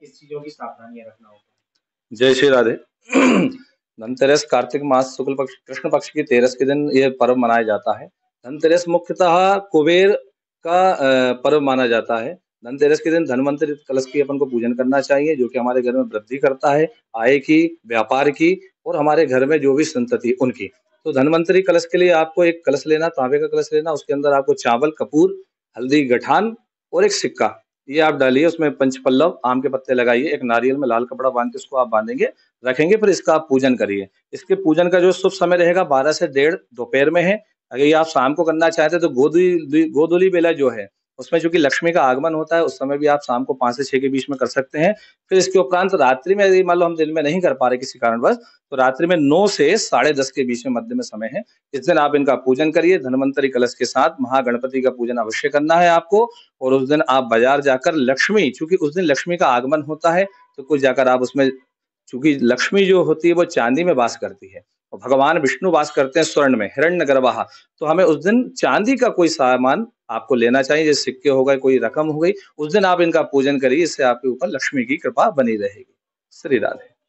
किस चीजों की सावधानियां रखना होगा जय श्री राधे धनतेरस कार्तिक मास शुक्ल पक्ष कृष्ण पक्ष की तेरस के दिन यह पर्व मनाया जाता है धनतेरस मुख्यतः कुबेर का पर्व माना जाता है धनतेरस के दिन धनवंतरी कलश की अपन को पूजन करना चाहिए जो कि हमारे घर में वृद्धि करता है आय की व्यापार की और हमारे घर में जो भी संतति उनकी तो धनवंतरी कलश के लिए आपको एक कलश लेना तांबे का कलश लेना उसके अंदर आपको चावल कपूर हल्दी गठान और एक सिक्का ये आप डालिए उसमें पंचपल्लव आम के पत्ते लगाइए एक नारियल में लाल कपड़ा बांध के उसको आप बांधेंगे रखेंगे फिर इसका आप पूजन करिए इसके पूजन का जो शुभ समय रहेगा बारह से डेढ़ दोपहर में है अगर ये आप शाम को करना चाहते हैं तो गोधुली गोधुली बेला जो है उसमें चूंकि लक्ष्मी का आगमन होता है उस समय भी आप शाम को पांच से छह के बीच में कर सकते हैं फिर इसके उपरांत रात्रि में यदि मान लो हम दिन में नहीं कर पा रहे किसी कारणवश तो रात्रि में नौ से साढ़े दस के बीच में मध्य में समय है इस दिन आप इनका पूजन करिए धनवंतरी कलश के साथ महागणपति का पूजन अवश्य करना है आपको और उस दिन आप बाजार जाकर लक्ष्मी चूंकि उस दिन लक्ष्मी का आगमन होता है तो कुछ जाकर आप उसमें चूंकि लक्ष्मी जो होती है वो चांदी में वास करती है भगवान विष्णु वास करते हैं स्वर्ण में हिरण्य गर्भा तो हमें उस दिन चांदी का कोई सामान आपको लेना चाहिए जैसे सिक्के हो गए कोई रकम हो गई उस दिन आप इनका पूजन करिए इससे आपके ऊपर लक्ष्मी की कृपा बनी रहेगी श्री राधे